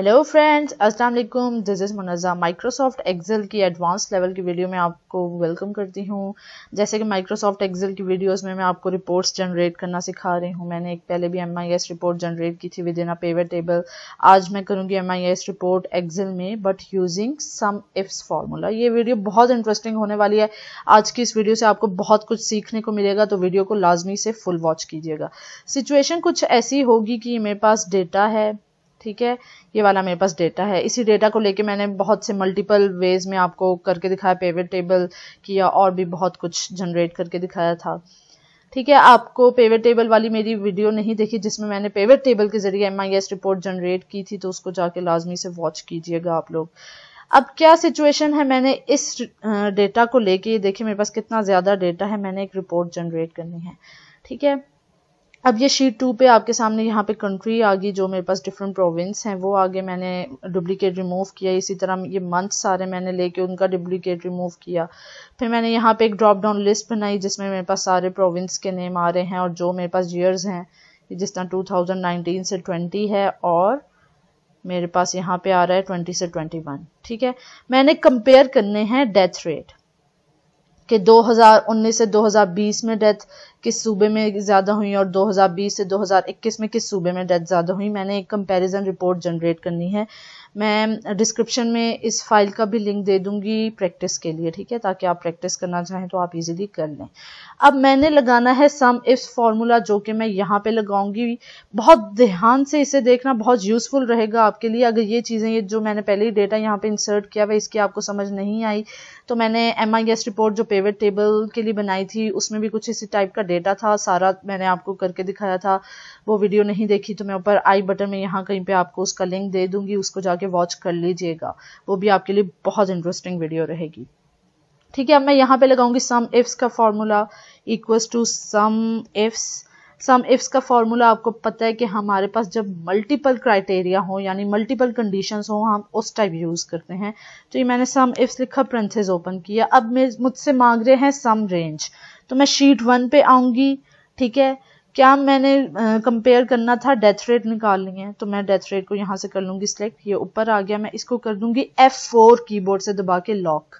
hello friends अस्सलाम वालेकुम this is Munaza Microsoft Excel की एडवांस लेवल की वीडियो में आपको वेलकम करती हूँ जैसे कि माइक्रोसॉफ्ट एक्सेल की वीडियोस में मैं आपको रिपोर्ट्स जनरेट करना सिखा रही हूँ मैंने एक पहले भी एम रिपोर्ट जनरेट की थी within a pivot table आज मैं करूँगी एम रिपोर्ट एक्जल में but using SUMIFS formula ये वीडियो बहुत इंटरेस्टिंग होने वाली है आज की इस वीडियो से आपको बहुत कुछ सीखने को मिलेगा तो वीडियो को लाजमी से फुल वॉच कीजिएगा सिचुएशन कुछ ऐसी होगी कि मेरे पास डेटा है ठीक है ये वाला मेरे पास डेटा है इसी डेटा को लेके मैंने बहुत से मल्टीपल वेज में आपको करके दिखाया पेवेट टेबल किया और भी बहुत कुछ जनरेट करके दिखाया था ठीक है आपको पेवेट टेबल वाली मेरी वीडियो नहीं देखी जिसमें मैंने पेवेट टेबल के जरिए एम रिपोर्ट जनरेट की थी तो उसको जाके लाजमी से वॉच कीजिएगा आप लोग अब क्या सिचुएशन है मैंने इस डेटा को लेके देखिए मेरे पास कितना ज़्यादा डेटा है मैंने एक रिपोर्ट जनरेट करनी है ठीक है अब ये शीट टू पे आपके सामने यहाँ पे कंट्री आ गई जो मेरे पास डिफरेंट प्रोविंस हैं वो आगे मैंने डुप्लीकेट रिमूव किया इसी तरह ये मंथ सारे मैंने लेके उनका डुप्लीकेट रिमूव किया फिर मैंने यहाँ पे एक ड्रॉप डाउन लिस्ट बनाई जिसमें मेरे पास सारे प्रोविंस के नेम आ रहे हैं और जो मेरे पास ईयर्स हैं जिस तरह टू से ट्वेंटी है और मेरे पास यहाँ पे आ रहा है ट्वेंटी से ट्वेंटी ठीक है मैंने कंपेयर करने हैं डेथ रेट कि 2019 से 2020 में डेथ किस सूबे में ज़्यादा हुई और 2020 से 2021 में किस सूबे में डेथ ज़्यादा हुई मैंने एक कंपैरिजन रिपोर्ट जनरेट करनी है मैं डिस्क्रिप्शन में इस फाइल का भी लिंक दे दूंगी प्रैक्टिस के लिए ठीक है ताकि आप प्रैक्टिस करना चाहें तो आप इजीली कर लें अब मैंने लगाना है सम इफ्स फार्मूला जो कि मैं यहाँ पे लगाऊंगी बहुत ध्यान से इसे देखना बहुत यूजफुल रहेगा आपके लिए अगर ये चीज़ें ये जो मैंने पहले ही डेटा यहाँ पे इंसर्ट किया हुआ इसकी आपको समझ नहीं आई तो मैंने एम रिपोर्ट जो पेवेट टेबल के लिए बनाई थी उसमें भी कुछ इसी टाइप का डेटा था सारा मैंने आपको करके दिखाया था वो वीडियो नहीं देखी तो मैं ऊपर आई बटन में यहाँ कहीं पर आपको उसका लिंक दे दूंगी उसको जाकर जाके वॉच कर लीजिएगा वो भी आपके लिए बहुत इंटरेस्टिंग वीडियो रहेगी ठीक है अब मैं यहाँ पे लगाऊंगी सम इफ्स का formula equals to SUMIFS SUMIFS का फॉर्मूला आपको पता है कि हमारे पास जब मल्टीपल क्राइटेरिया हो यानी मल्टीपल कंडीशंस हो हम उस टाइप यूज़ करते हैं तो ये मैंने सम इफ्स लिखा प्रेंथेज ओपन किया अब मुझसे मांग रहे हैं सम रेंज तो मैं शीट वन पे आऊंगी ठीक है क्या मैंने कंपेयर करना था डेथ रेट निकालनी है तो मैं डेथ रेट को यहाँ से कर लूँगी सिलेक्ट ये ऊपर आ गया मैं इसको कर दूँगी एफ फोर कीबोर्ड से दबा के लॉक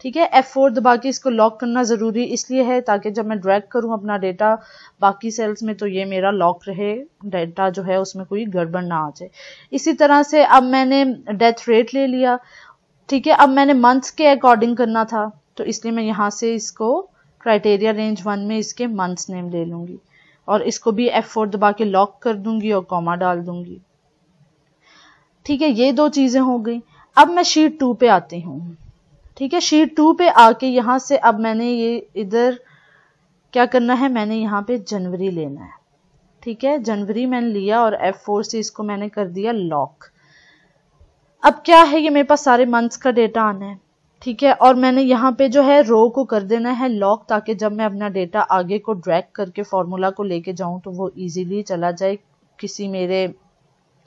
ठीक है एफ फोर दबा के इसको लॉक करना ज़रूरी इसलिए है ताकि जब मैं ड्रैग करूँ अपना डेटा बाकी सेल्स में तो ये मेरा लॉक रहे डेटा जो है उसमें कोई गड़बड़ ना आ जाए इसी तरह से अब मैंने डेथ रेट ले लिया ठीक है अब मैंने मंथ्स के अकॉर्डिंग करना था तो इसलिए मैं यहाँ से इसको क्राइटेरिया रेंज वन में इसके मंथ्स नेम ले लूँगी और इसको भी एफ फोर दबा के लॉक कर दूंगी और कॉमा डाल दूंगी ठीक है ये दो चीज़ें हो गई अब मैं शीट टू पे आती हूँ ठीक है शीट टू पे आके यहां से अब मैंने ये इधर क्या करना है मैंने यहाँ पे जनवरी लेना है ठीक है जनवरी मैंने लिया और एफ फोर से इसको मैंने कर दिया लॉक अब क्या है ये मेरे पास सारे मंथ्स का डेटा आना है ठीक है और मैंने यहाँ पे जो है रो को कर देना है लॉक ताकि जब मैं अपना डेटा आगे को ड्रैग करके फॉर्मूला को लेके जाऊँ तो वो इजीली चला जाए किसी मेरे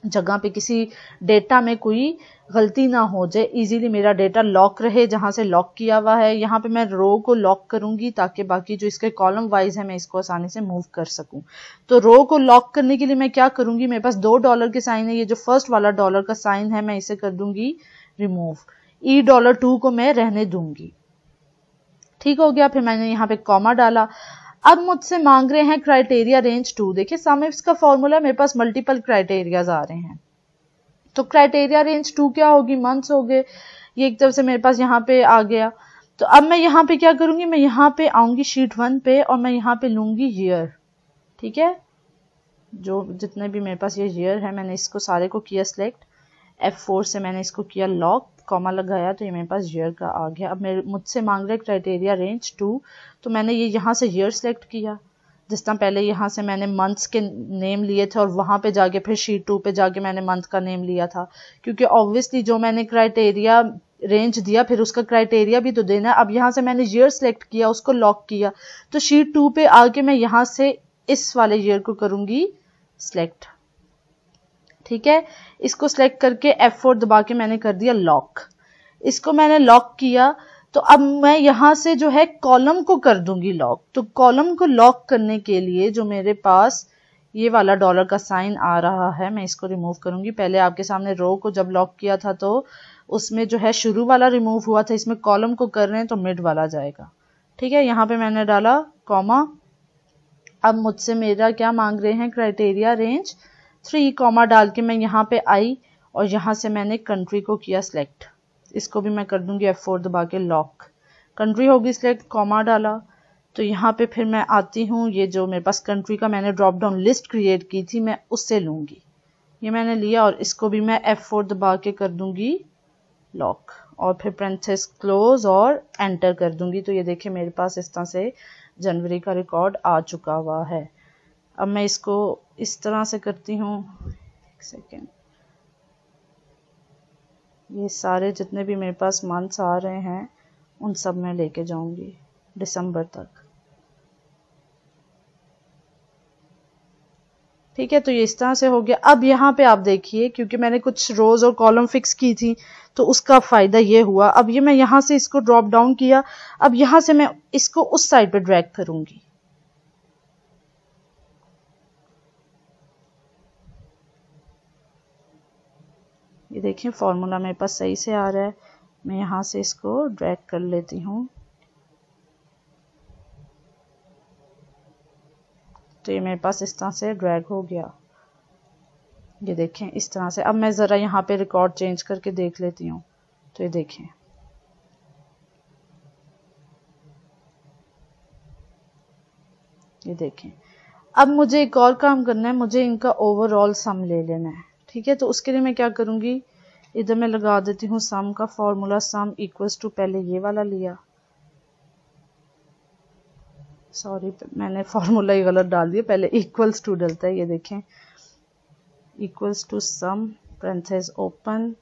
जगह पे किसी डेटा में कोई गलती ना हो जाए इजीली मेरा डेटा लॉक रहे जहाँ से लॉक किया हुआ है यहाँ पे मैं रो को लॉक करूँगी ताकि बाकी जो इसके कॉलम वाइज है मैं इसको आसानी से मूव कर सकूँ तो रो को लॉक करने के लिए मैं क्या करूँगी मेरे पास दो डॉलर के साइन है ये जो फर्स्ट वाला डॉलर का साइन है मैं इसे कर दूंगी रिमूव ई डॉलर टू को मैं रहने दूंगी ठीक हो गया फिर मैंने यहाँ पे कॉमा डाला अब मुझसे मांग रहे हैं क्राइटेरिया रेंज टू देखिए सामने का फॉर्मूला मेरे पास मल्टीपल क्राइटेरियाज आ रहे हैं तो क्राइटेरिया रेंज टू क्या होगी मंथ्स हो गए ये एक तरफ से मेरे पास यहाँ पे आ गया तो अब मैं यहाँ पे क्या करूंगी मैं यहाँ पे आऊंगी शीट वन पे और मैं यहाँ पे लूंगी ईयर ठीक है जो जितने भी मेरे पास ये ईयर है मैंने इसको सारे को किया सिलेक्ट एफ फोर से मैंने इसको किया लॉक कॉमा लगाया तो ये मेरे पास ईयर का आ गया अब मेरे मुझसे मांग रहे क्राइटेरिया रेंज टू तो मैंने ये यहाँ से ईयर सेलेक्ट किया जिस तरह पहले यहाँ से मैंने मंथ्स के नेम लिए थे और वहाँ पे जाके फिर शीट टू पे जाके मैंने मंथ का नेम लिया था क्योंकि ऑब्वियसली जो मैंने क्राइटेरिया रेंज दिया फिर उसका क्राइटेरिया भी तो देना अब यहाँ से मैंने ईयर सेलेक्ट किया उसको लॉक किया तो शीट टू पे आके मैं यहाँ से इस वाले ईयर को करूँगी सेलेक्ट ठीक है इसको सेलेक्ट करके F4 दबा के मैंने कर दिया लॉक इसको मैंने लॉक किया तो अब मैं यहाँ से जो है कॉलम को कर दूंगी लॉक तो कॉलम को लॉक करने के लिए जो मेरे पास ये वाला डॉलर का साइन आ रहा है मैं इसको रिमूव करूंगी पहले आपके सामने रो को जब लॉक किया था तो उसमें जो है शुरू वाला रिमूव हुआ था इसमें कॉलम को कर रहे हैं तो मिड वाला जाएगा ठीक है यहाँ पे मैंने डाला कॉमा अब मुझसे मेरा क्या मांग रहे हैं क्राइटेरिया रेंज थ्री कॉमा डाल के मैं यहाँ पे आई और यहाँ से मैंने कंट्री को किया सिलेक्ट इसको भी मैं कर दूंगी एफ फोर दबा के लॉक कंट्री होगी सिलेक्ट कॉमा डाला तो यहाँ पे फिर मैं आती हूँ ये जो मेरे पास कंट्री का मैंने ड्रॉप डाउन लिस्ट क्रिएट की थी मैं उससे लूँगी ये मैंने लिया और इसको भी मैं एफ फोर दबा के कर दूँगी लॉक और फिर प्रेंथेस क्लोज और एंटर कर दूँगी तो ये देखिए मेरे पास इस तरह से जनवरी का रिकॉर्ड आ चुका हुआ है अब मैं इसको इस तरह से करती हूँ एक सेकेंड ये सारे जितने भी मेरे पास मंथ्स आ रहे हैं उन सब में लेके जाऊंगी दिसंबर तक ठीक है तो ये इस तरह से हो गया अब यहाँ पे आप देखिए क्योंकि मैंने कुछ रोज और कॉलम फिक्स की थी तो उसका फायदा ये हुआ अब ये मैं यहाँ से इसको ड्रॉप डाउन किया अब यहाँ से मैं इसको उस साइड पे ड्रैग करूंगी ये देखिए फार्मूला मेरे पास सही से आ रहा है मैं यहाँ से इसको ड्रैग कर लेती हूँ तो ये मेरे पास इस तरह से ड्रैग हो गया ये देखें इस तरह से अब मैं ज़रा यहाँ पे रिकॉर्ड चेंज करके देख लेती हूँ तो ये देखें ये देखें अब मुझे एक और काम करना है मुझे इनका ओवरऑल सम ले लेना है ठीक है तो उसके लिए मैं क्या करूँगी इधर मैं लगा देती हूँ सम का फॉर्मूला सम इक्वल्स टू पहले ये वाला लिया सॉरी मैंने फार्मूला ही गलत डाल दिया पहले इक्वल्स टू डलता है ये देखें equals to sum parenthesis open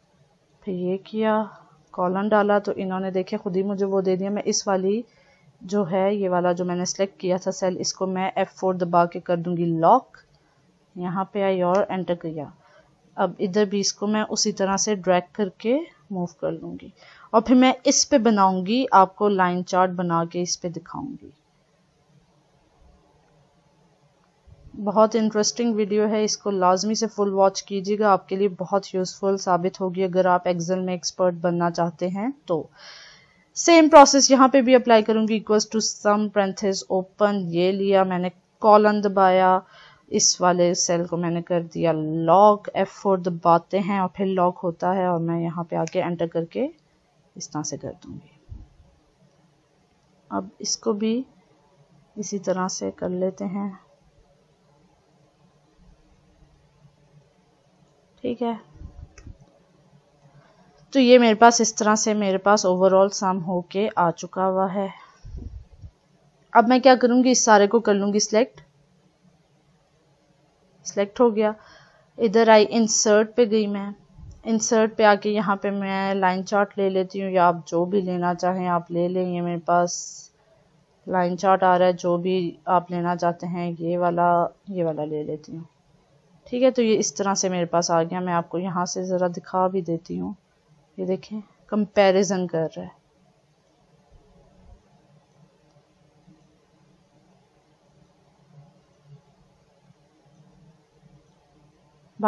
फिर ये किया कॉलन डाला तो इन्होंने देखे खुद ही मुझे वो दे दिया मैं इस वाली जो है ये वाला जो मैंने सेलेक्ट किया था सेल इसको मैं F4 दबा के कर दूंगी लॉक यहाँ पे आई और एंटर किया अब इधर भी इसको मैं उसी तरह से ड्रैग करके मूव कर लूँगी और फिर मैं इस पे बनाऊँगी आपको लाइन चार्ट बना के इस पे दिखाऊँगी बहुत इंटरेस्टिंग वीडियो है इसको लाजमी से फुल वॉच कीजिएगा आपके लिए बहुत यूज़फुल साबित होगी अगर आप एक्सेल में एक्सपर्ट बनना चाहते हैं तो सेम प्रोसेस यहाँ पे भी अप्लाई करूँगी equal to sum parenthesis open ये लिया मैंने कॉलन दबाया इस वाले सेल को मैंने कर दिया लॉक एफ फोर दबाते हैं और फिर लॉक होता है और मैं यहाँ पे आके एंटर करके इस तरह से कर दूँगी अब इसको भी इसी तरह से कर लेते हैं ठीक है तो ये मेरे पास इस तरह से मेरे पास ओवरऑल सम होके आ चुका हुआ है अब मैं क्या करूँगी इस सारे को कर लूँगी सिलेक्ट सेलेक्ट हो गया इधर आई इंसर्ट पे गई मैं इंसर्ट पे आके यहाँ पे मैं लाइन चार्ट ले लेती हूँ या आप जो भी लेना चाहें आप ले लें ये मेरे पास लाइन चार्ट आ रहा है जो भी आप लेना चाहते हैं ये वाला ये वाला ले लेती हूँ ठीक है तो ये इस तरह से मेरे पास आ गया मैं आपको यहाँ से ज़रा दिखा भी देती हूँ ये देखें कंपेरिजन कर रहा है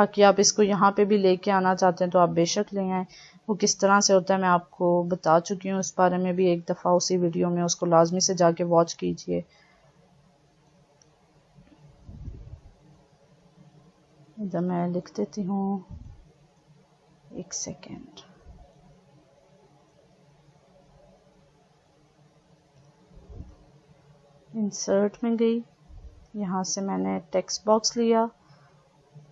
बाकी आप इसको यहाँ पे भी लेके आना चाहते हैं तो आप बेशक ले आएँ वो किस तरह से होता है मैं आपको बता चुकी हूँ इस बारे में भी एक दफ़ा उसी वीडियो में उसको लाजमी से जाके वॉच कीजिए इधर मैं लिख देती हूँ एक सेकेंड इंसर्ट में गई यहाँ से मैंने टेक्स्ट बॉक्स लिया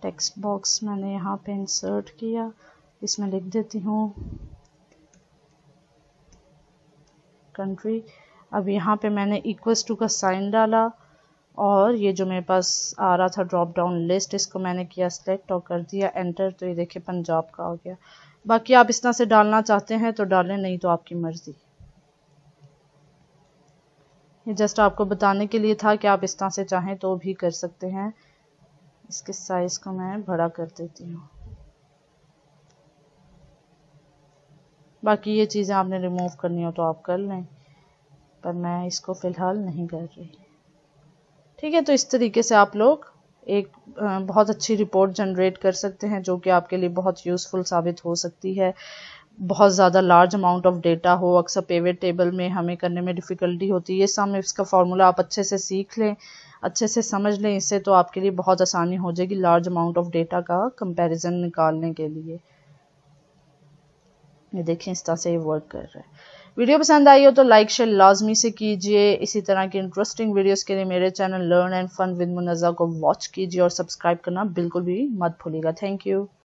टेक्स्ट बॉक्स मैंने यहाँ पे इंसर्ट किया इसमें लिख देती हूँ कंट्री अब यहाँ पे मैंने इक्वस टू का साइन डाला और ये जो मेरे पास आ रहा था ड्रॉप डाउन लिस्ट इसको मैंने किया सिलेक्ट और कर दिया एंटर तो ये देखिए पंजाब का हो गया बाकी आप इस तरह से डालना चाहते हैं तो डालें नहीं तो आपकी मर्ज़ी ये जस्ट आपको बताने के लिए था कि आप इस तरह से चाहें तो भी कर सकते हैं इसके साइज को मैं बड़ा कर देती हूँ बाकी ये चीज़ें आपने रिमूव करनी हो तो आप कर लें पर मैं इसको फ़िलहाल नहीं कर रही ठीक है तो इस तरीके से आप लोग एक बहुत अच्छी रिपोर्ट जनरेट कर सकते हैं जो कि आपके लिए बहुत यूज़फुल साबित हो सकती है बहुत ज़्यादा लार्ज अमाउंट ऑफ डेटा हो अक्सर पेवेट टेबल में हमें करने में डिफ़िकल्टी होती है ये सब इसका फार्मूला आप अच्छे से सीख लें अच्छे से समझ लें इससे तो आपके लिए बहुत आसानी हो जाएगी लार्ज अमाउंट ऑफ डेटा का कंपैरिजन निकालने के लिए ये देखें इस तरह से ये वर्क कर रहा है वीडियो पसंद आई हो तो लाइक शेयर लाजमी से कीजिए इसी तरह की इंटरेस्टिंग वीडियोज़ के लिए मेरे channel learn and fun with Munaza को वॉच कीजिए और सब्सक्राइब करना बिल्कुल भी मत भूलिएगा थैंक यू